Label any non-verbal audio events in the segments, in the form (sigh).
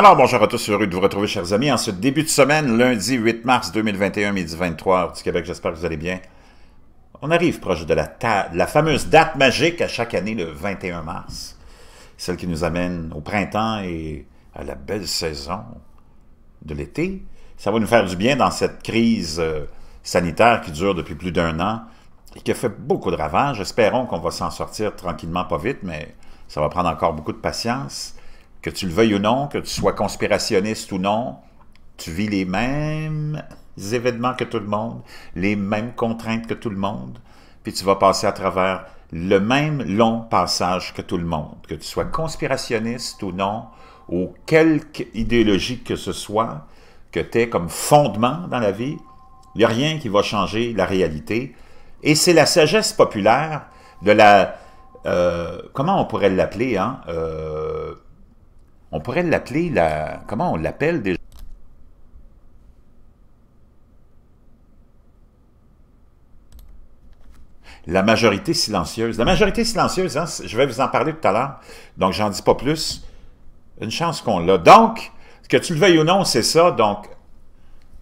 Alors, bonjour à tous, heureux de vous retrouver, chers amis, en ce début de semaine, lundi 8 mars 2021, midi 23 du Québec. J'espère que vous allez bien. On arrive proche de la, fameuse date magique à chaque année, le 21 mars, celle qui nous amène au printemps et à la belle saison de l'été. Ça va nous faire du bien dans cette crise euh, sanitaire qui dure depuis plus d'un an et qui a fait beaucoup de ravages. Espérons qu'on va s'en sortir tranquillement, pas vite, mais ça va prendre encore beaucoup de patience que tu le veuilles ou non, que tu sois conspirationniste ou non, tu vis les mêmes événements que tout le monde, les mêmes contraintes que tout le monde, puis tu vas passer à travers le même long passage que tout le monde, que tu sois conspirationniste ou non, ou quelque idéologie que ce soit, que tu aies comme fondement dans la vie, il n'y a rien qui va changer la réalité. Et c'est la sagesse populaire de la... Euh, comment on pourrait l'appeler, hein? Euh, on pourrait l'appeler la... Comment on l'appelle déjà? La majorité silencieuse. La majorité silencieuse, hein, je vais vous en parler tout à l'heure, donc j'en dis pas plus. Une chance qu'on l'a. Donc, que tu le veuilles ou non, c'est ça. Donc,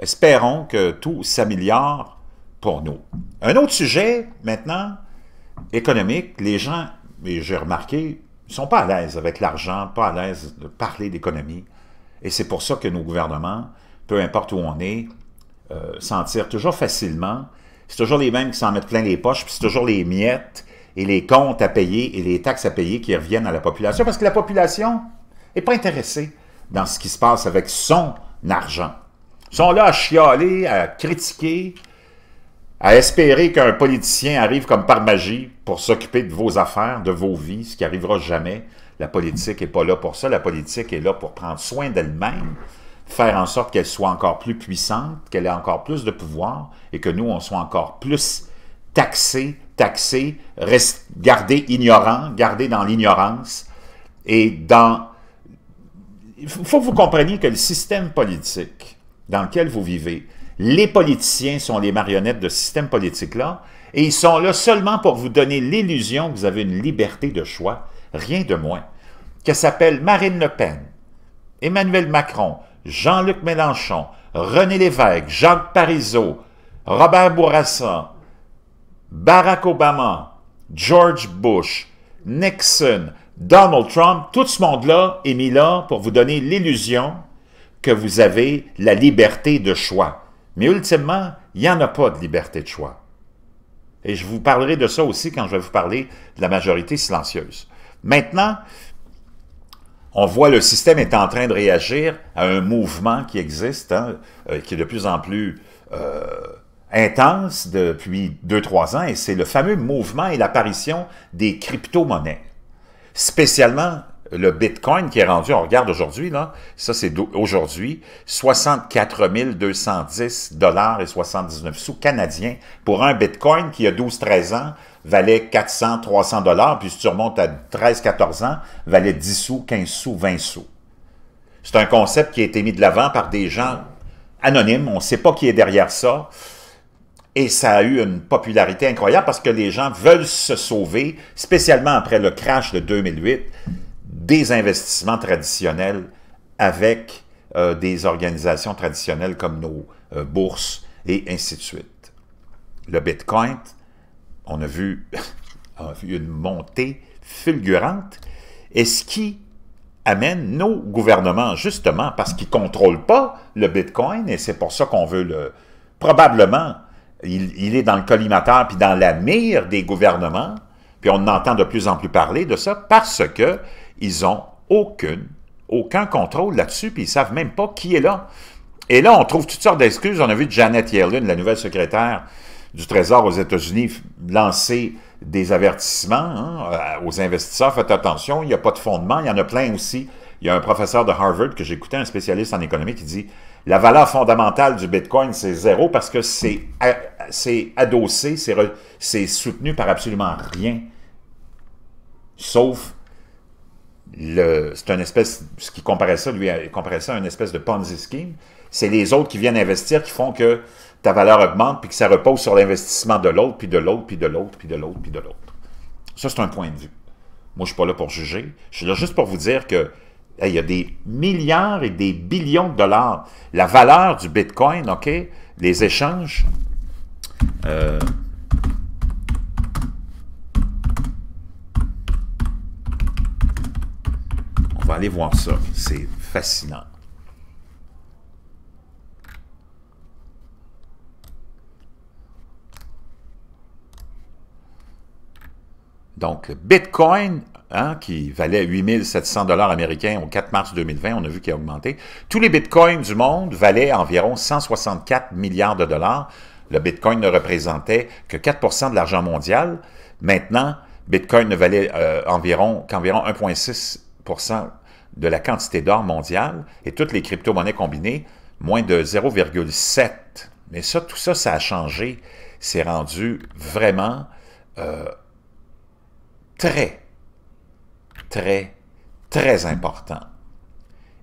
espérons que tout s'améliore pour nous. Un autre sujet, maintenant, économique. Les gens, Mais j'ai remarqué, ils ne sont pas à l'aise avec l'argent, pas à l'aise de parler d'économie. Et c'est pour ça que nos gouvernements, peu importe où on est, euh, s'en tirent toujours facilement. C'est toujours les mêmes qui s'en mettent plein les poches, puis c'est toujours les miettes et les comptes à payer et les taxes à payer qui reviennent à la population, parce que la population n'est pas intéressée dans ce qui se passe avec son argent. Ils sont là à chialer, à critiquer, à espérer qu'un politicien arrive comme par magie pour s'occuper de vos affaires, de vos vies, ce qui arrivera jamais. La politique n'est pas là pour ça. La politique est là pour prendre soin d'elle-même, faire en sorte qu'elle soit encore plus puissante, qu'elle ait encore plus de pouvoir et que nous, on soit encore plus taxés, taxés, gardés ignorants, gardés dans l'ignorance et dans... Il faut que vous compreniez que le système politique dans lequel vous vivez, les politiciens sont les marionnettes de ce système politique-là, et ils sont là seulement pour vous donner l'illusion que vous avez une liberté de choix, rien de moins, que s'appelle Marine Le Pen, Emmanuel Macron, Jean-Luc Mélenchon, René Lévesque, Jacques Parizeau, Robert Bourassa, Barack Obama, George Bush, Nixon, Donald Trump, tout ce monde-là est mis là pour vous donner l'illusion que vous avez la liberté de choix. Mais ultimement, il n'y en a pas de liberté de choix. Et je vous parlerai de ça aussi quand je vais vous parler de la majorité silencieuse. Maintenant, on voit le système est en train de réagir à un mouvement qui existe, hein, euh, qui est de plus en plus euh, intense depuis 2-3 ans, et c'est le fameux mouvement et l'apparition des crypto-monnaies, spécialement le Bitcoin qui est rendu, on regarde aujourd'hui, là, ça c'est aujourd'hui, 64 210 dollars et 79 sous canadiens pour un Bitcoin qui a 12-13 ans valait 400, 300 dollars, puis si tu remontes à 13, 14 ans, valait 10 sous, 15 sous, 20 sous. C'est un concept qui a été mis de l'avant par des gens anonymes, on ne sait pas qui est derrière ça, et ça a eu une popularité incroyable parce que les gens veulent se sauver, spécialement après le crash de 2008 des investissements traditionnels avec euh, des organisations traditionnelles comme nos euh, bourses et ainsi de suite. Le Bitcoin, (laughs) on a vu, une montée fulgurante et ce qui amène nos gouvernements, justement, parce qu'ils ne contrôlent pas le Bitcoin, et c'est pour ça qu'on veut le... Probablement, il, est dans le collimateur, puis dans la mire des gouvernements, puis on entend de plus en plus parler de ça, parce que ils ont aucune, aucun contrôle là-dessus, puis ils ne savent même pas qui est là. Et là, on trouve toutes sortes d'excuses. On a vu Janet Yellen, la nouvelle secrétaire du Trésor aux États-Unis, lancer des avertissements hein, euh, aux investisseurs. Faites attention, il n'y a pas de fondement. Il y en a plein aussi. Il y a un professeur de Harvard que j'écoutais, un spécialiste en économie, qui dit la valeur fondamentale du Bitcoin, c'est zéro parce que c'est euh, adossé, c'est soutenu par absolument rien, sauf c'est un espèce, ce qui comparait ça, lui, il comparait ça à une espèce de Ponzi scheme. C'est les autres qui viennent investir qui font que ta valeur augmente puis que ça repose sur l'investissement de l'autre, puis de l'autre, puis de l'autre, puis de l'autre, puis de l'autre. Ça, c'est un point de vue. Moi, je ne suis pas là pour juger. Je suis là juste pour vous dire que il y a des milliards et des billions de dollars. La valeur du Bitcoin, OK, les échanges. Euh, va aller voir ça. C'est fascinant. Donc, Bitcoin, hein, qui valait 8700 dollars américains au 4 mars 2020, on a vu qu'il a augmenté. Tous les Bitcoins du monde valaient environ 164 milliards de dollars. Le Bitcoin ne représentait que 4 de l'argent mondial. Maintenant, Bitcoin ne valait euh, environ qu'environ 1,6 de la quantité d'or mondiale et toutes les crypto-monnaies combinées, moins de 0,7. Mais ça, tout ça, ça a changé. C'est rendu vraiment euh, très, très, très important.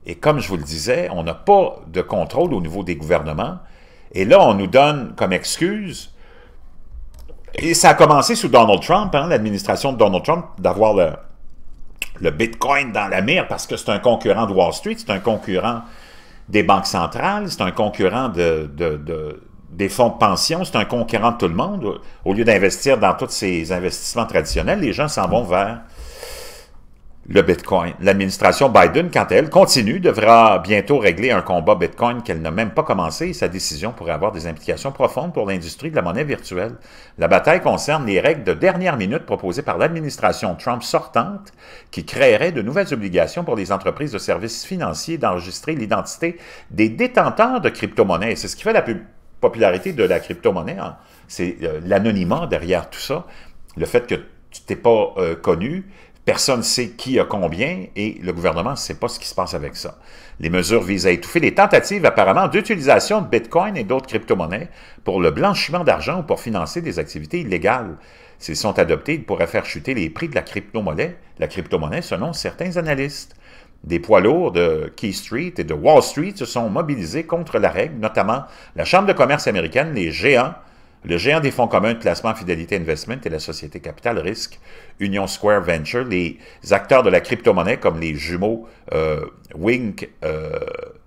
Et comme je vous le disais, on n'a pas de contrôle au niveau des gouvernements. Et là, on nous donne comme excuse, et ça a commencé sous Donald Trump, hein, l'administration de Donald Trump, d'avoir le, le Bitcoin dans la mire parce que c'est un concurrent de Wall Street, c'est un concurrent des banques centrales, c'est un concurrent de, des fonds de pension, c'est un concurrent de tout le monde. Au lieu d'investir dans tous ces investissements traditionnels, les gens s'en vont vers le Bitcoin. L'administration Biden, quant elle, continue, devra bientôt régler un combat Bitcoin qu'elle n'a même pas commencé et sa décision pourrait avoir des implications profondes pour l'industrie de la monnaie virtuelle. La bataille concerne les règles de dernière minute proposées par l'administration Trump sortante qui créerait de nouvelles obligations pour les entreprises de services financiers d'enregistrer l'identité des détenteurs de crypto-monnaies. C'est ce qui fait la popularité de la crypto-monnaie. Hein. C'est euh, l'anonymat derrière tout ça. Le fait que tu t'es pas euh, connu, Personne ne sait qui a combien et le gouvernement ne sait pas ce qui se passe avec ça. Les mesures visent à étouffer les tentatives apparemment d'utilisation de Bitcoin et d'autres crypto-monnaies pour le blanchiment d'argent ou pour financer des activités illégales. S'ils sont adoptés, ils pourraient faire chuter les prix de la crypto-monnaie, la crypto selon certains analystes. Des poids lourds de Key Street et de Wall Street se sont mobilisés contre la règle, notamment la Chambre de commerce américaine, les géants le géant des fonds communs de placement Fidelity Investment et la société Capital Risk, Union Square Venture, les acteurs de la crypto-monnaie comme les jumeaux euh, Wink euh,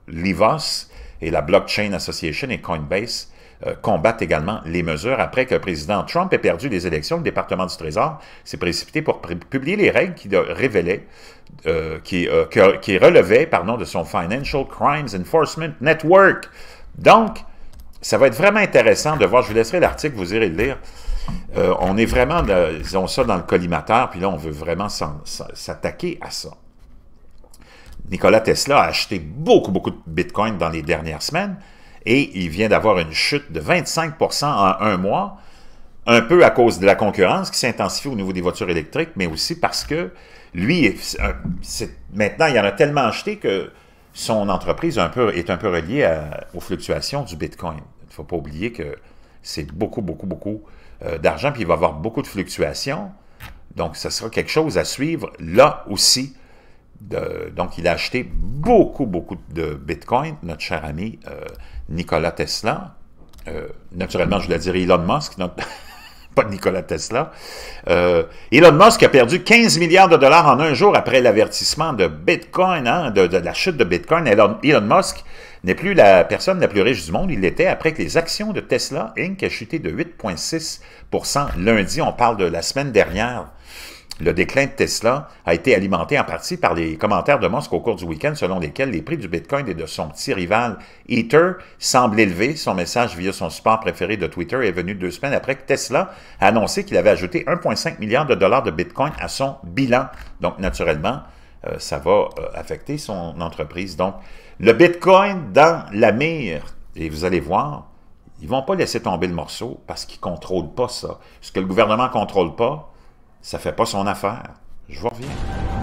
Livos et la Blockchain Association et Coinbase euh, combattent également les mesures après que le président Trump ait perdu les élections. Le département du Trésor s'est précipité pour publier les règles qui révélaient, euh, qui, qui, relevaient de son Financial Crimes Enforcement Network. Donc, ça va être vraiment intéressant de voir. Je vous laisserai l'article, vous irez le lire. Euh, on est vraiment, ils disons ça, dans le collimateur, puis là, on veut vraiment s'attaquer à ça. Nikola Tesla a acheté beaucoup, beaucoup de Bitcoin dans les dernières semaines, et il vient d'avoir une chute de 25 en un mois, un peu à cause de la concurrence qui s'intensifie au niveau des voitures électriques, mais aussi parce que lui, maintenant, il en a tellement acheté que son entreprise est un peu reliée aux fluctuations du Bitcoin. Il ne faut pas oublier que c'est beaucoup, beaucoup, beaucoup euh, d'argent, puis il va y avoir beaucoup de fluctuations. Donc, ce sera quelque chose à suivre là aussi. donc, il a acheté beaucoup, beaucoup de Bitcoin, notre cher ami Nicolas euh, Nikola Tesla. Euh, naturellement, je voulais dire Elon Musk, notre, pas Nikola Tesla. Euh, Elon Musk a perdu 15 milliards de dollars en un jour après l'avertissement de Bitcoin, hein, de, la chute de Bitcoin. Elon, Elon Musk n'est plus la personne la plus riche du monde. Il l'était après que les actions de Tesla Inc. aient chuté de 8,6 lundi. On parle de la semaine dernière. Le déclin de Tesla a été alimenté en partie par les commentaires de Musk au cours du week-end selon lesquels les prix du Bitcoin et de son petit rival Ether semblent élevés. Son message via son support préféré de Twitter est venu deux semaines après que Tesla a annoncé qu'il avait ajouté 1,5 milliard de dollars de Bitcoin à son bilan. Donc, naturellement, euh, ça va euh, affecter son entreprise. Donc, le Bitcoin dans la mire, et vous allez voir, ils ne vont pas laisser tomber le morceau parce qu'ils ne contrôlent pas ça. Ce que le gouvernement ne contrôle pas, ça fait pas son affaire. Je vous reviens.